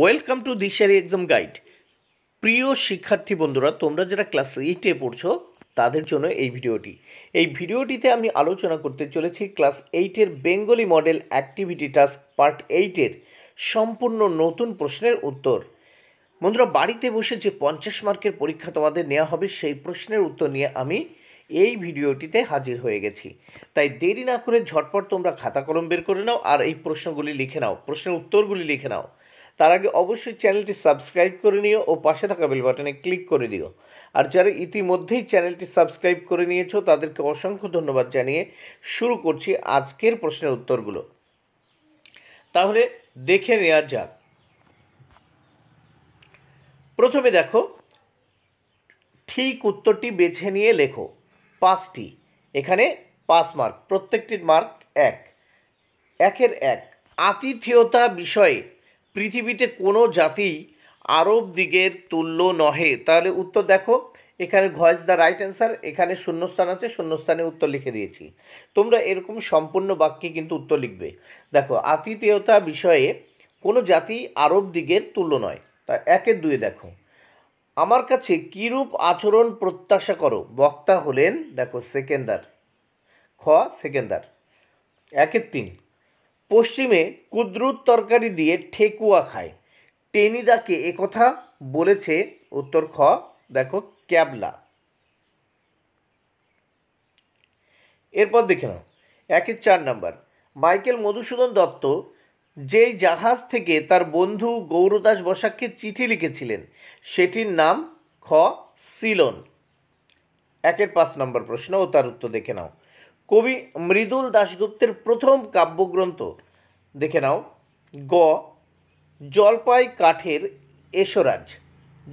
welcome to Dishari exam guide প্রিয় শিক্ষার্থী বন্ধুরা তোমরা যারা ক্লাস এইটে পড়ছো তাদের জন্য এই ভিডিওটি এই ভিডিওটিতে আমি আলোচনা করতে চলেছি ক্লাস এইটের Bengali model activity task part এইটের সম্পূর্ণ নতুন প্রশ্নের উত্তর বন্ধুরা বাড়িতে বসে যে পঞ্চাশ মার্কের পরীক্ষা তোমাদের নেওয়া হবে সেই প্রশ্নের উত্তর নিয়ে আমি এই ভিডিওটিতে হাজির হয়ে গেছি তাই দেরি না করে ঝটপট তোমরা খাতা কলম বের করে নাও আর এই প্রশ্নগুলি লিখে নাও প্রশ্নের উত্তরগুলি লিখে নাও তার আগে অবশ্যই চ্যানেলটি সাবস্ক্রাইব করে নিও ও পাশে থাকা বেল বাটনে ক্লিক করে দিও আর যারা ইতিমধ্যেই চ্যানেলটি সাবস্ক্রাইব করে নিয়েছো তাদেরকে অসংখ্য ধন্যবাদ জানিয়ে শুরু করছি আজকের প্রশ্নের উত্তরগুলো তাহলে দেখে নেওয়া যাক প্রথমে দেখো ঠিক উত্তরটি বেছে নিয়ে লেখো পাঁচটি এখানে পাঁচ মার্ক প্রত্যেকটির মার্ক এক একের এক আতিথেয়তা বিষয়ে পৃথিবীতে কোনো জাতি আরব দিগের তুল্য নহে তাহলে উত্তর দেখো এখানে ভয়েস দ্য রাইট অ্যান্সার এখানে শূন্যস্থান আছে শূন্যস্থানে উত্তর লিখে দিয়েছি তোমরা এরকম সম্পূর্ণ বাক্যে কিন্তু উত্তর লিখবে দেখো আতিথেয়তা বিষয়ে কোনো জাতি আরব দিগের তুল্য নয় তা একের দুয়ে দেখো আমার কাছে কীরূপ আচরণ প্রত্যাশা করো বক্তা হলেন দেখো সেকেন্দার খ সেকেন্দার একের তিন পশ্চিমে কুদ্রুত তরকারি দিয়ে ঠেকুয়া খায় টেনিদাকে একথা বলেছে উত্তর খ দেখো ক্যাবলা এরপর দেখে নাও একের চার নাম্বার মাইকেল মধুসূদন দত্ত যেই জাহাজ থেকে তার বন্ধু গৌরদাস বসাককে চিঠি লিখেছিলেন সেটির নাম খ সিলন একের পাঁচ নম্বর প্রশ্ন ও তার উত্তর দেখে নাও কবি মৃদুল দাশগুপ্তের প্রথম কাব্যগ্রন্থ দেখে নাও গ জলপাই কাঠের এসরাজ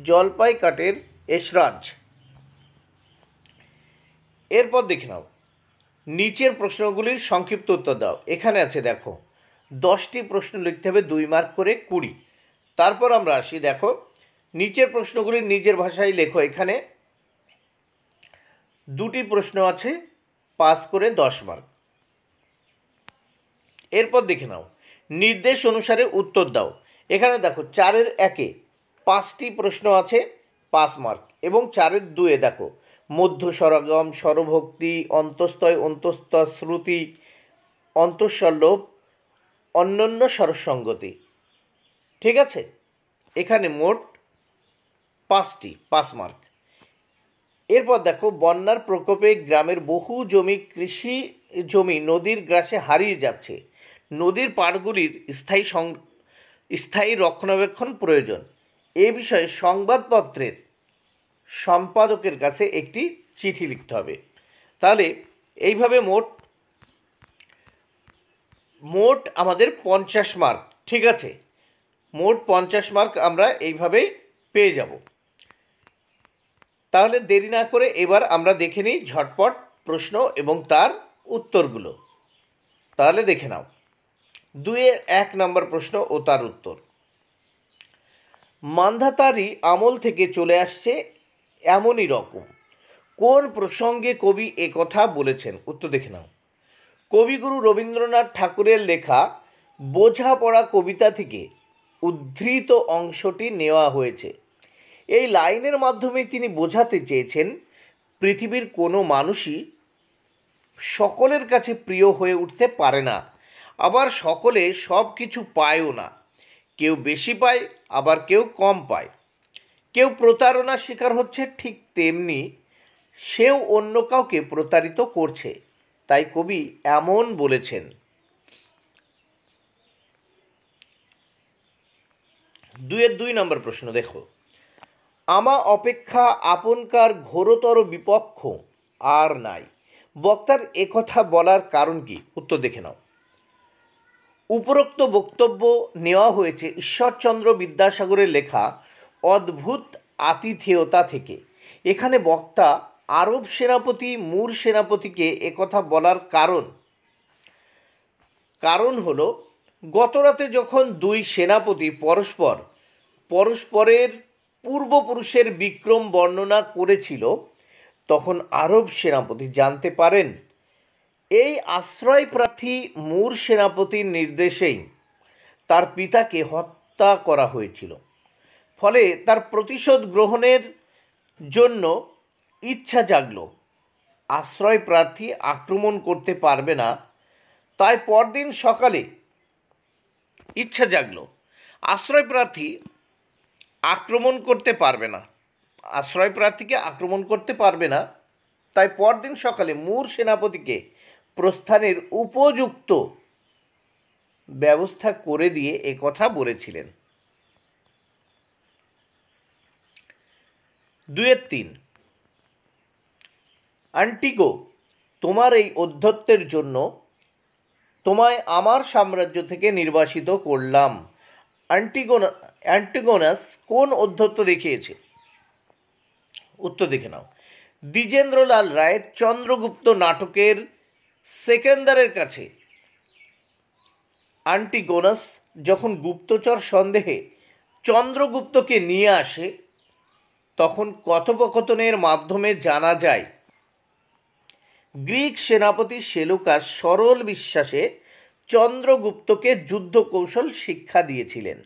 জলপাই কাঠের এসরাজ এরপর দেখে নাও নিচের প্রশ্নগুলির সংক্ষিপ্ত উত্তর দাও এখানে আছে দেখো দশটি প্রশ্ন লিখতে হবে দুই মার্ক করে কুড়ি তারপর আমরা আসি দেখো নিচের প্রশ্নগুলি নিজের ভাষায় লেখো এখানে দুটি প্রশ্ন আছে পাস করে দশ মার্ক এরপর দেখে নাও নির্দেশ অনুসারে উত্তর দাও এখানে দেখো চারের একে পাঁচটি প্রশ্ন আছে পাঁচ মার্ক এবং চারের দুয়ে দেখো মধ্য সরগম স্বরভক্তি অন্তস্তয় অন্তস্ত শ্রুতি অন্তঃসল্লভ অন্যান্য স্বরসঙ্গতি ঠিক আছে এখানে মোট পাঁচটি পাঁচ মার্ক এরপর দেখো বন্যার প্রকোপে গ্রামের বহু জমি কৃষি জমি নদীর গ্রাসে হারিয়ে যাচ্ছে নদীর পাড়গুলির স্থায়ী সং স্থায়ী রক্ষণাবেক্ষণ প্রয়োজন এ বিষয়ে সংবাদপত্রের সম্পাদকের কাছে একটি চিঠি লিখতে হবে তাহলে এইভাবে মোট মোট আমাদের পঞ্চাশ মার্ক ঠিক আছে মোট পঞ্চাশ মার্ক আমরা এইভাবে পেয়ে যাব তাহলে দেরি না করে এবার আমরা দেখে নিই ঝটপট প্রশ্ন এবং তার উত্তরগুলো তাহলে দেখে নাও দুয়ের এক নম্বর প্রশ্ন ও তার উত্তর মান্ধাতারি আমল থেকে চলে আসছে এমনই রকম কোন প্রসঙ্গে কবি কথা বলেছেন উত্তর দেখে নাও কবিগুরু রবীন্দ্রনাথ ঠাকুরের লেখা বোঝাপড়া কবিতা থেকে উদ্ধৃত অংশটি নেওয়া হয়েছে এই লাইনের মাধ্যমে তিনি বোঝাতে চেয়েছেন পৃথিবীর কোনো মানুষই সকলের কাছে প্রিয় হয়ে উঠতে পারে না আবার সকলে সব কিছু পায়ও না কেউ বেশি পায় আবার কেউ কম পায় কেউ প্রতারণার শিকার হচ্ছে ঠিক তেমনি সেও অন্য কাউকে প্রতারিত করছে তাই কবি এমন বলেছেন দুয়ের দুই নম্বর প্রশ্ন দেখো আমা অপেক্ষা আপনকার ঘোরতর বিপক্ষ আর নাই বক্তার একথা বলার কারণ কি উত্তর দেখে নাও উপরোক্ত বক্তব্য নেওয়া হয়েছে ঈশ্বরচন্দ্র বিদ্যাসাগরের লেখা অদ্ভুত আতিথেয়তা থেকে এখানে বক্তা আরব সেনাপতি মূর সেনাপতিকে একথা বলার কারণ কারণ হল গতরাতে যখন দুই সেনাপতি পরস্পর পরস্পরের পূর্বপুরুষের বিক্রম বর্ণনা করেছিল তখন আরব সেনাপতি জানতে পারেন এই আশ্রয় প্রার্থী মূর সেনাপতির নির্দেশেই তার পিতাকে হত্যা করা হয়েছিল ফলে তার প্রতিশোধ গ্রহণের জন্য ইচ্ছা জাগল আশ্রয় প্রার্থী আক্রমণ করতে পারবে না তাই পরদিন সকালে ইচ্ছা জাগল আশ্রয় প্রার্থী আক্রমণ করতে পারবে না আশ্রয় প্রার্থীকে আক্রমণ করতে পারবে না তাই পরদিন সকালে মূর সেনাপতিকে প্রস্থানের উপযুক্ত ব্যবস্থা করে দিয়ে কথা বলেছিলেন দুয়ের তিন আন্টিগো তোমার এই অধ্যত্বের জন্য তোমায় আমার সাম্রাজ্য থেকে নির্বাসিত করলাম আন্টিগো অ্যান্টিগোনাস কোন অধ্যত্ব দেখিয়েছে উত্তর দেখে নাও দ্বিজেন্দ্রলাল রায় চন্দ্রগুপ্ত নাটকের সেকেন্দারের কাছে অ্যান্টিগোনাস যখন গুপ্তচর সন্দেহে চন্দ্রগুপ্তকে নিয়ে আসে তখন কথোপকথনের মাধ্যমে জানা যায় গ্রিক সেনাপতি সেলুকাস সরল বিশ্বাসে চন্দ্রগুপ্তকে যুদ্ধ কৌশল শিক্ষা দিয়েছিলেন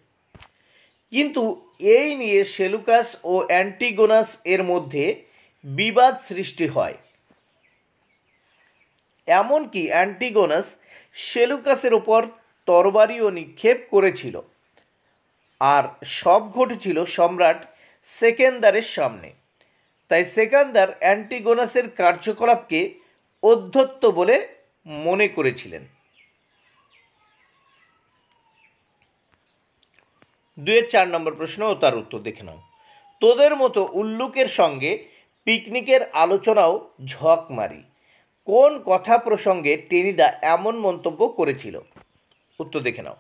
কিন্তু এই নিয়ে সেলুকাস ও অ্যান্টিগোনাস এর মধ্যে বিবাদ সৃষ্টি হয় এমনকি অ্যান্টিগোনাস সেলুকাসের ওপর তরবারিও নিক্ষেপ করেছিল আর সব ঘটেছিল সম্রাট সেকেন্দারের সামনে তাই সেকান্দার অ্যান্টিগোনাসের কার্যকলাপকে অধ্যত্ত বলে মনে করেছিলেন দুয়ের চার নম্বর প্রশ্ন ও তার উত্তর দেখে নাও তোদের মতো উল্লুকের সঙ্গে পিকনিকের আলোচনাও ঝক মারি কোন কথা প্রসঙ্গে টেনিদা এমন মন্তব্য করেছিল উত্তর দেখে নাও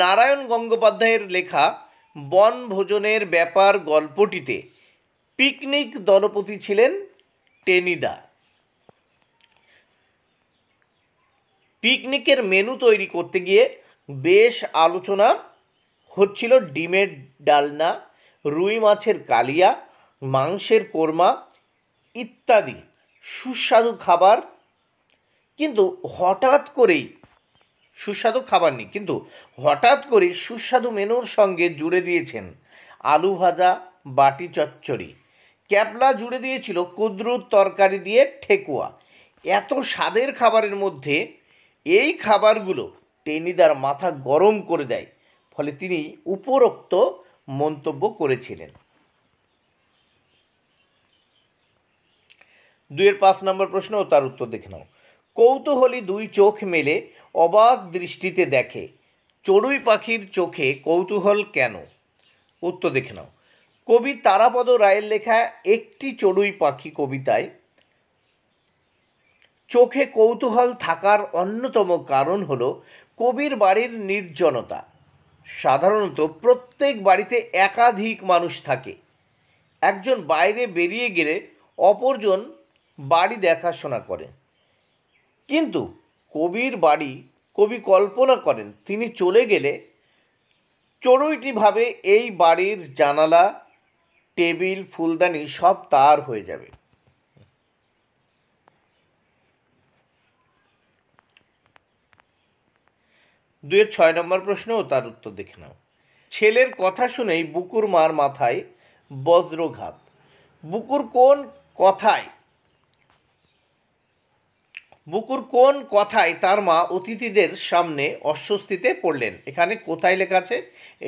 নারায়ণ গঙ্গোপাধ্যায়ের লেখা বনভোজনের ব্যাপার গল্পটিতে পিকনিক দলপতি ছিলেন টেনিদা পিকনিকের মেনু তৈরি করতে গিয়ে বেশ আলোচনা হচ্ছিল ডিমের ডালনা রুই মাছের কালিয়া মাংসের কোরমা ইত্যাদি সুস্বাদু খাবার কিন্তু হঠাৎ করেই সুস্বাদু খাবার নেই কিন্তু হঠাৎ করে সুস্বাদু মেনুর সঙ্গে জুড়ে দিয়েছেন আলু ভাজা বাটি চচ্চড়ি ক্যাবলা জুড়ে দিয়েছিল কুদ্রুর তরকারি দিয়ে ঠেকুয়া এত স্বাদের খাবারের মধ্যে এই খাবারগুলো টেনিদার মাথা গরম করে দেয় ফলে তিনি উপরোক্ত মন্তব্য করেছিলেন দুইয়ের পাঁচ নম্বর প্রশ্ন ও তার উত্তর দেখে নাও কৌতূহলী দুই চোখ মেলে অবাক দৃষ্টিতে দেখে চড়ুই পাখির চোখে কৌতূহল কেন উত্তর দেখে নাও কবি তারাপদ রায়ের লেখা একটি চড়ুই পাখি কবিতায় চোখে কৌতূহল থাকার অন্যতম কারণ হল কবির বাড়ির নির্জনতা সাধারণত প্রত্যেক বাড়িতে একাধিক মানুষ থাকে একজন বাইরে বেরিয়ে গেলে অপরজন বাড়ি দেখাশোনা করে কিন্তু কবির বাড়ি কবি কল্পনা করেন তিনি চলে গেলে চড়ুইটিভাবে এই বাড়ির জানালা টেবিল ফুলদানি সব তার হয়ে যাবে দুয়ের ছয় নম্বর প্রশ্ন ও তার উত্তর দেখে নাও ছেলের কথা শুনেই বুকুর মার মাথায় বজ্রঘাত বুকুর কোন কথায় বুকুর কোন কথায় তার মা অতিথিদের সামনে অস্বস্তিতে পড়লেন এখানে কোথায় লেখা আছে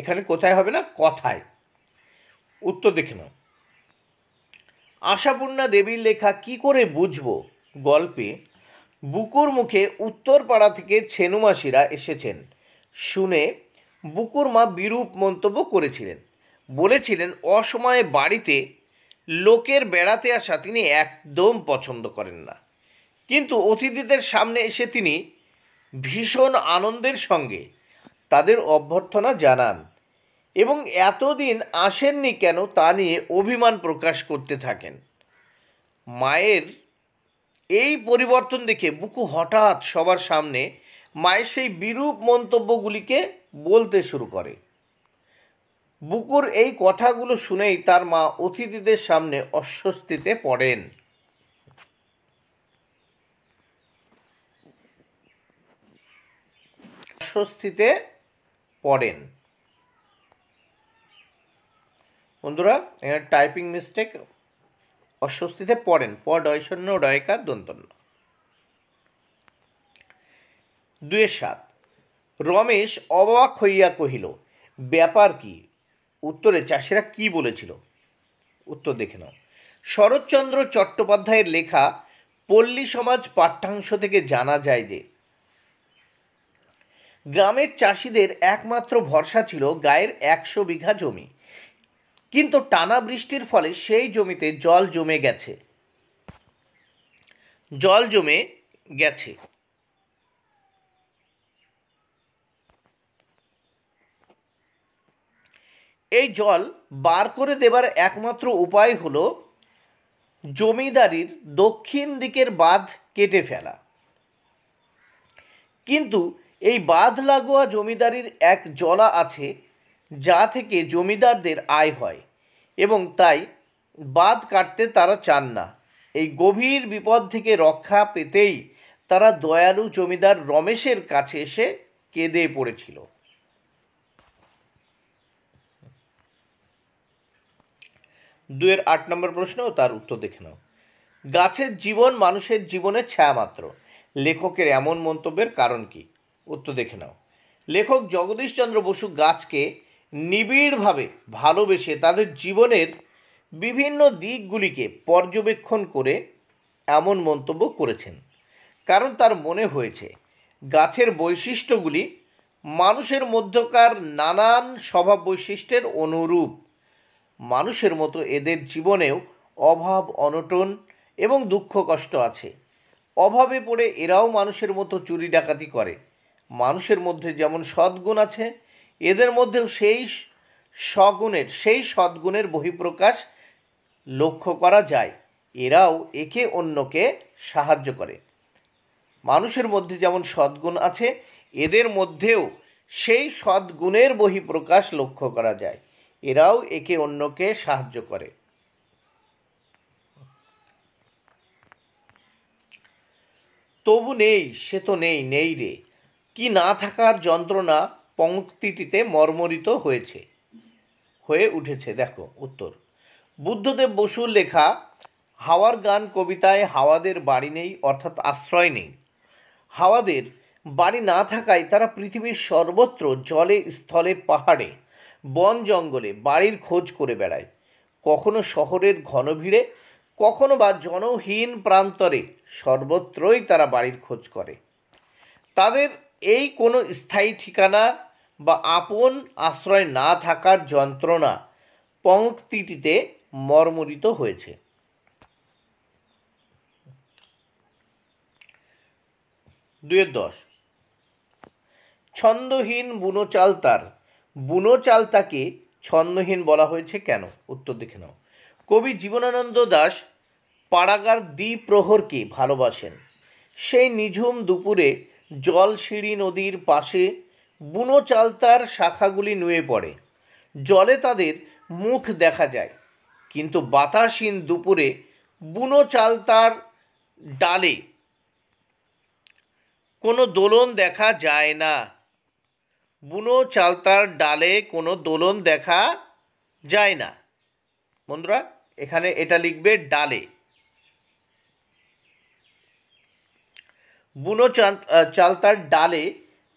এখানে কোথায় হবে না কথায় উত্তর দেখে নাও আশাপূর্ণা দেবীর লেখা কি করে বুঝবো গল্পে বুকুর মুখে উত্তরপাড়া থেকে ছেনুমাসিরা এসেছেন শুনে বুকুর মা বিরূপ মন্তব্য করেছিলেন বলেছিলেন অসময়ে বাড়িতে লোকের বেড়াতে আসা তিনি একদম পছন্দ করেন না কিন্তু অতিথিদের সামনে এসে তিনি ভীষণ আনন্দের সঙ্গে তাদের অভ্যর্থনা জানান এবং এতদিন আসেননি কেন তা নিয়ে অভিমান প্রকাশ করতে থাকেন মায়ের এই পরিবর্তন দেখে বুকু হঠাৎ সবার সামনে মায়ের সেই বিরূপ মন্তব্যগুলিকে বলতে শুরু করে বুকুর এই কথাগুলো শুনেই তার মা অতিথিদের সামনে অস্বস্তিতে পড়েন অস্বস্তিতে পড়েন বন্ধুরা এখানে টাইপিং মিস্টেক অস্বস্তিতে পড়েন প ডয় শূন্য ডয়কার দন্তন্য দুয়ের সাত রমেশ অবাক হইয়া কহিল ব্যাপার কি উত্তরে চাষিরা কি বলেছিল উত্তর দেখে নাও শরৎচন্দ্র চট্টোপাধ্যায়ের লেখা পল্লী সমাজ পাঠ্যাংশ থেকে জানা যায় যে গ্রামের চাষিদের একমাত্র ভরসা ছিল গায়ের একশো বিঘা জমি কিন্তু টানা বৃষ্টির ফলে সেই জমিতে জল জমে গেছে জল জমে গেছে এই জল বার করে দেবার একমাত্র উপায় হলো জমিদারির দক্ষিণ দিকের বাঁধ কেটে ফেলা কিন্তু এই বাঁধ লাগোয়া জমিদারির এক জলা আছে যা থেকে জমিদারদের আয় হয় এবং তাই বাদ কাটতে তারা চান না এই গভীর বিপদ থেকে রক্ষা পেতেই তারা দয়ালু জমিদার রমেশের কাছে এসে কেঁদে পড়েছিল দুয়ের আট নম্বর প্রশ্ন তার উত্তর দেখে নাও গাছের জীবন মানুষের জীবনের ছায়ামাত্র লেখকের এমন মন্তব্যের কারণ কি উত্তর দেখে নাও লেখক জগদীশচন্দ্র বসু গাছকে নিবিড়ভাবে ভালোবেসে তাদের জীবনের বিভিন্ন দিকগুলিকে পর্যবেক্ষণ করে এমন মন্তব্য করেছেন কারণ তার মনে হয়েছে গাছের বৈশিষ্ট্যগুলি মানুষের মধ্যকার নানান স্বভাব বৈশিষ্ট্যের অনুরূপ মানুষের মতো এদের জীবনেও অভাব অনটন এবং দুঃখ কষ্ট আছে অভাবে পড়ে এরাও মানুষের মতো চুরি ডাকাতি করে মানুষের মধ্যে যেমন সদ্গুণ আছে এদের মধ্যেও সেই সগুণের সেই সদ্গুণের বহিঃপ্রকাশ লক্ষ্য করা যায় এরাও একে অন্যকে সাহায্য করে মানুষের মধ্যে যেমন সদ্গুণ আছে এদের মধ্যেও সেই সদ্গুণের বহিঃপ্রকাশ লক্ষ্য করা যায় এরাও একে অন্যকে সাহায্য করে তবু নেই সে তো নেই নেই রে কি না থাকার যন্ত্রণা পংক্তিটিতে মর্মরিত হয়েছে হয়ে উঠেছে দেখো উত্তর বুদ্ধদেব বসুর লেখা হাওয়ার গান কবিতায় হাওয়াদের বাড়ি নেই অর্থাৎ আশ্রয় নেই হাওয়াদের বাড়ি না থাকায় তারা পৃথিবীর সর্বত্র জলে স্থলে পাহাড়ে বন জঙ্গলে বাড়ির খোঁজ করে বেড়ায় কখনো শহরের ঘনভিড়ে কখনো বা জনহীন প্রান্তরে সর্বত্রই তারা বাড়ির খোঁজ করে তাদের এই কোনো স্থায়ী ঠিকানা বা আপন আশ্রয় না থাকার যন্ত্রণা পঙ্ক্তিটিতে মর্মরিত হয়েছে দুয়ের দশ ছন্দহীন বুনোচালতার বুনোচালতাকে ছন্দহীন বলা হয়েছে কেন উত্তর দেখে নাও কবি জীবনানন্দ দাস পাড়াগার দ্বিপ্রহরকে ভালোবাসেন সেই নিঝুম দুপুরে জলসিঁড়ি নদীর পাশে বুনো চালতার শাখাগুলি নুয়ে পড়ে জলে তাদের মুখ দেখা যায় কিন্তু বাতাসহীন দুপুরে বুনো চালতার ডালে কোনো দোলন দেখা যায় না বুনো চালতার ডালে কোনো দোলন দেখা যায় না বন্ধুরা এখানে এটা লিখবে ডালে বুনো চালতার ডালে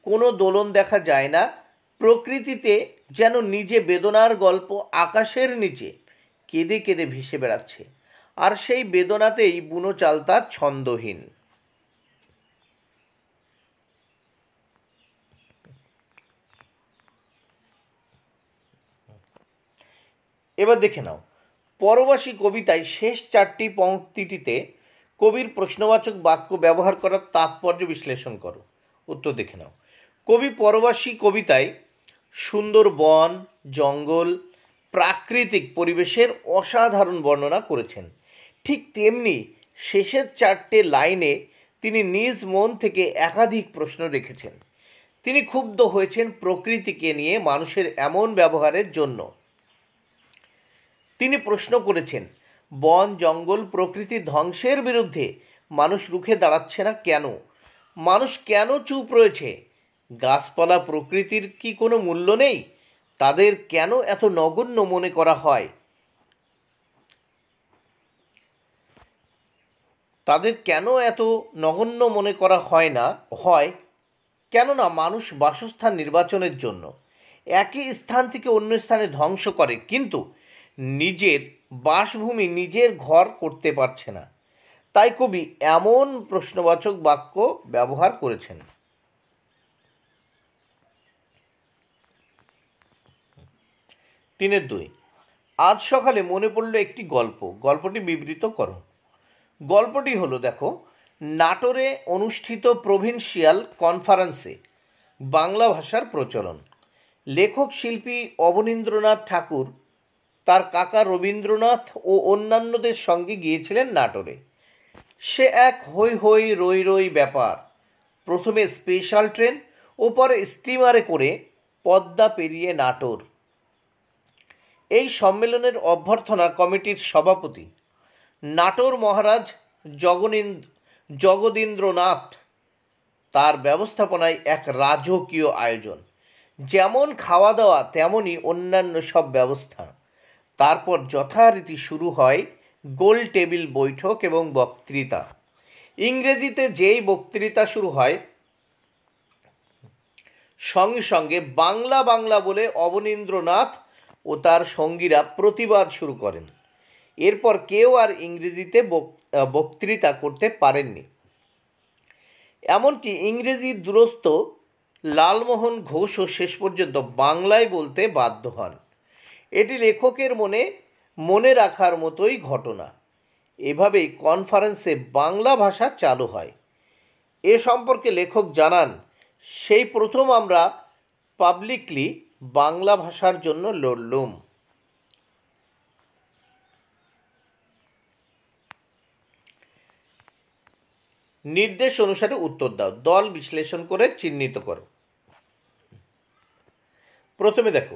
কোনো দোলন দেখা যায় না প্রকৃতিতে যেন নিজে বেদনার গল্প আকাশের নিচে কেঁদে কেঁদে ভেসে বেড়াচ্ছে আর সেই বেদনাতেই বুনো চালতা ছন্দহীন এবার দেখে নাও পরবাসী কবিতায় শেষ চারটি পংক্তিটিতে কবির প্রশ্নবাচক বাক্য ব্যবহার করার তাৎপর্য বিশ্লেষণ করো উত্তর দেখে নাও কবি পরবাসী কবিতায় সুন্দর বন জঙ্গল প্রাকৃতিক পরিবেশের অসাধারণ বর্ণনা করেছেন ঠিক তেমনি শেষের চারটে লাইনে তিনি নিজ মন থেকে একাধিক প্রশ্ন রেখেছেন তিনি ক্ষুব্ধ হয়েছেন প্রকৃতিকে নিয়ে মানুষের এমন ব্যবহারের জন্য তিনি প্রশ্ন করেছেন বন জঙ্গল প্রকৃতি ধ্বংসের বিরুদ্ধে মানুষ রুখে দাঁড়াচ্ছে না কেন মানুষ কেন চুপ রয়েছে গাছপালা প্রকৃতির কি কোনো মূল্য নেই তাদের কেন এত নগণ্য মনে করা হয় তাদের কেন এত নগণ্য মনে করা হয় না হয় কেননা মানুষ বাসস্থান নির্বাচনের জন্য একই স্থান থেকে অন্য স্থানে ধ্বংস করে কিন্তু নিজের বাসভূমি নিজের ঘর করতে পারছে না তাই কবি এমন প্রশ্নবাচক বাক্য ব্যবহার করেছেন তিনের দুই আজ সকালে মনে পড়ল একটি গল্প গল্পটি বিবৃত করো গল্পটি হলো দেখো নাটোরে অনুষ্ঠিত প্রভিন্সিয়াল কনফারেন্সে বাংলা ভাষার প্রচলন লেখক শিল্পী অবনীন্দ্রনাথ ঠাকুর তার কাকা রবীন্দ্রনাথ ও অন্যান্যদের সঙ্গে গিয়েছিলেন নাটোরে সে এক হৈ হৈ রই রই ব্যাপার প্রথমে স্পেশাল ট্রেন ও পরে স্টিমারে করে পদ্মা পেরিয়ে নাটোর এই সম্মেলনের অভ্যর্থনা কমিটির সভাপতি নাটোর মহারাজ জগনীন জগদীন্দ্রনাথ তার ব্যবস্থাপনায় এক রাজকীয় আয়োজন যেমন খাওয়া দাওয়া তেমনই অন্যান্য সব ব্যবস্থা তারপর যথারীতি শুরু হয় গোল টেবিল বৈঠক এবং বক্তৃতা ইংরেজিতে যেই বক্তৃতা শুরু হয় সঙ্গে সঙ্গে বাংলা বাংলা বলে অবনীন্দ্রনাথ ও তার সঙ্গীরা প্রতিবাদ শুরু করেন এরপর কেউ আর ইংরেজিতে বক্তৃতা করতে পারেননি এমনকি ইংরেজি দূরস্থ লালমোহন ঘোষও শেষ পর্যন্ত বাংলায় বলতে বাধ্য হন এটি লেখকের মনে মনে রাখার মতোই ঘটনা এভাবেই কনফারেন্সে বাংলা ভাষা চালু হয় এ সম্পর্কে লেখক জানান সেই প্রথম আমরা পাবলিকলি বাংলা ভাষার জন্য লড়লুম নির্দেশ অনুসারে উত্তর দাও দল বিশ্লেষণ করে চিহ্নিত করো প্রথমে দেখো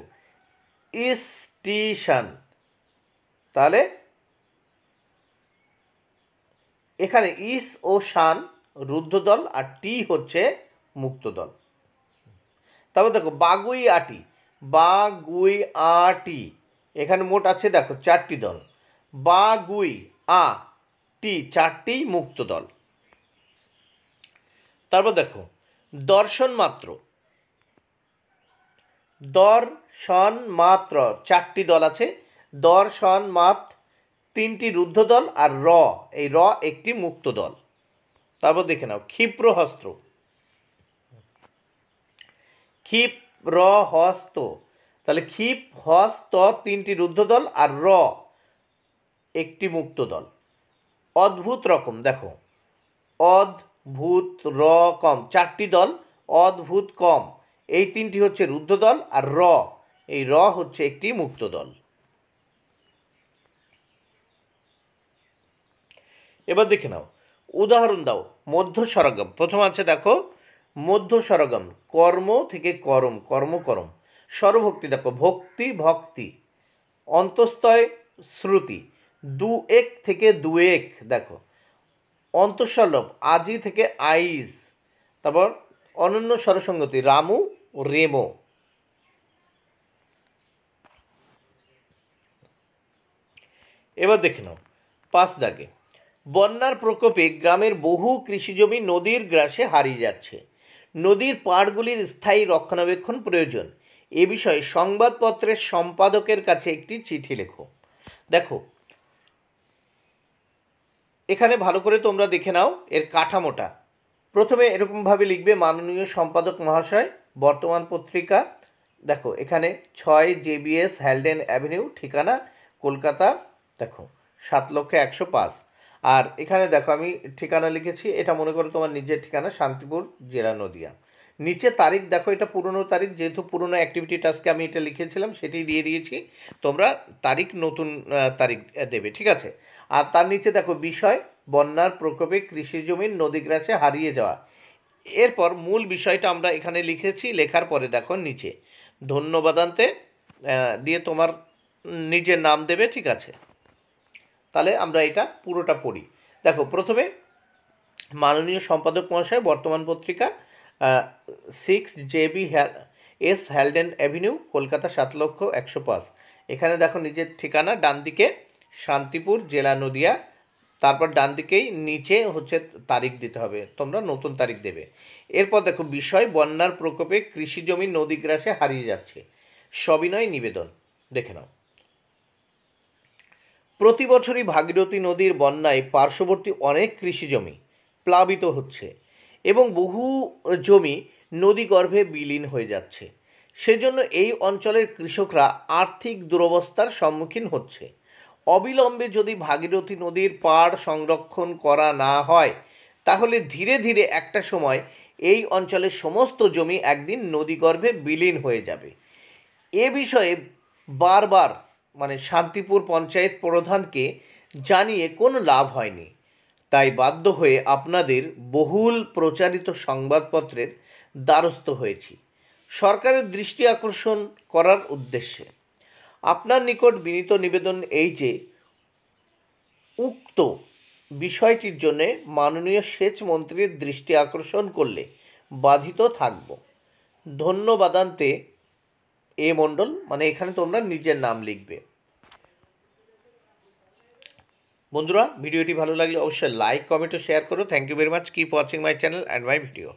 স্টেশন তাহলে এখানে ইস ও শান রুদ্ধ দল আর টি হচ্ছে মুক্ত দল তারপর দেখো বাগুই আটি বা গুই আ টি এখানে মোট আছে দেখো চারটি দল বা গুই আ টি চারটি মুক্ত দল তারপর দেখো দর্শন মাত্র দর্শন মাত্র চারটি দল আছে দর্শন মাত তিনটি রুদ্ধ দল আর র এই র একটি মুক্ত দল তারপর দেখে নাও ক্ষিপ্রহস্ত্র ক্ষিপ র হস্ত তাহলে ক্ষিপ হস্ত তিনটি রুদ্ধদল আর র একটি মুক্ত দল অদ্ভুত রকম দেখো অদ্ভুত রকম চারটি দল অদ্ভুত কম এই তিনটি হচ্ছে রুদ্ধদল আর র এই র হচ্ছে একটি মুক্ত দল এবার দেখে নাও উদাহরণ দাও মধ্য সরগম প্রথম আছে দেখো মধ্য সরগম কর্ম থেকে করম করম সর্বভক্তি দেখো ভক্তি ভক্তি অন্তস্তয় শ্রুতি দু এক থেকে দু এক দেখো অন্তঃসলভ আজি থেকে আইজ তারপর অনন্য স্বরসঙ্গতি রামু রেমো এবার দেখে নাও পাঁচ দাগে বন্যার প্রকোপে গ্রামের বহু কৃষিজমি নদীর গ্রাসে হারিয়ে যাচ্ছে নদীর পাড়গুলির স্থায়ী রক্ষণাবেক্ষণ প্রয়োজন এ বিষয়ে সংবাদপত্রের সম্পাদকের কাছে একটি চিঠি লেখো দেখো এখানে ভালো করে তোমরা দেখে নাও এর কাঠামোটা প্রথমে এরকমভাবে লিখবে মাননীয় সম্পাদক মহাশয় বর্তমান পত্রিকা দেখো এখানে ছয় জেবিএস হ্যালডেন অ্যাভিনিউ ঠিকানা কলকাতা দেখো সাত লক্ষ একশো পাঁচ আর এখানে দেখো আমি ঠিকানা লিখেছি এটা মনে করো তোমার নিজের ঠিকানা শান্তিপুর জেলা নদিয়া নিচে তারিখ দেখো এটা পুরনো তারিখ যেহেতু পুরনো অ্যাক্টিভিটি টাস্কে আমি এটা লিখেছিলাম সেটি দিয়ে দিয়েছি তোমরা তারিখ নতুন তারিখ দেবে ঠিক আছে আর তার নিচে দেখো বিষয় বন্যার প্রকোপে কৃষি জমির নদীগ্রাসে হারিয়ে যাওয়া এরপর মূল বিষয়টা আমরা এখানে লিখেছি লেখার পরে দেখো নিচে ধন্যবাদান্তে দিয়ে তোমার নিজের নাম দেবে ঠিক আছে তাহলে আমরা এটা পুরোটা পড়ি দেখো প্রথমে মাননীয় সম্পাদক মহাশয় বর্তমান পত্রিকা six JB S Haldane avenue Kolkata সাত লক্ষ একশো পাঁচ এখানে দেখো নিজের ঠিকানা ডান দিকে শান্তিপুর জেলা নদিয়া তারপর ডান দিকেই নিচে হচ্ছে তারিখ দিতে হবে তোমরা নতুন তারিখ দেবে এরপর দেখো বিষয় বন্যার প্রকোপে কৃষি জমি নদী গ্রাসে হারিয়ে যাচ্ছে সবিনয় নিবেদন দেখে নাও প্রতি বছরই ভাগীরথী নদীর বন্যায় পার্শ্ববর্তী অনেক কৃষি জমি প্লাবিত হচ্ছে এবং বহু জমি নদীগর্ভে বিলীন হয়ে যাচ্ছে সেজন্য এই অঞ্চলের কৃষকরা আর্থিক দুরবস্থার সম্মুখীন হচ্ছে অবিলম্বে যদি ভাগীরথী নদীর পাড় সংরক্ষণ করা না হয় তাহলে ধীরে ধীরে একটা সময় এই অঞ্চলের সমস্ত জমি একদিন নদীগর্ভে বিলীন হয়ে যাবে এ বিষয়ে বারবার মানে শান্তিপুর পঞ্চায়েত প্রধানকে জানিয়ে কোনো লাভ হয়নি তাই বাধ্য হয়ে আপনাদের বহুল প্রচারিত সংবাদপত্রের দ্বারস্থ হয়েছি সরকারের দৃষ্টি আকর্ষণ করার উদ্দেশ্যে আপনার নিকট বিনীত নিবেদন এই যে উক্ত বিষয়টির জন্যে মাননীয় সেচ মন্ত্রীর দৃষ্টি আকর্ষণ করলে বাধিত থাকব ধন্যবাদান্তে এ মণ্ডল মানে এখানে তোমরা নিজের নাম লিখবে বন্ধুরা ভিডিওটি ভালো লাগলে অবশ্যই লাইক কমেন্ট ও শেয়ার করো thank you very much keep watching my channel and my video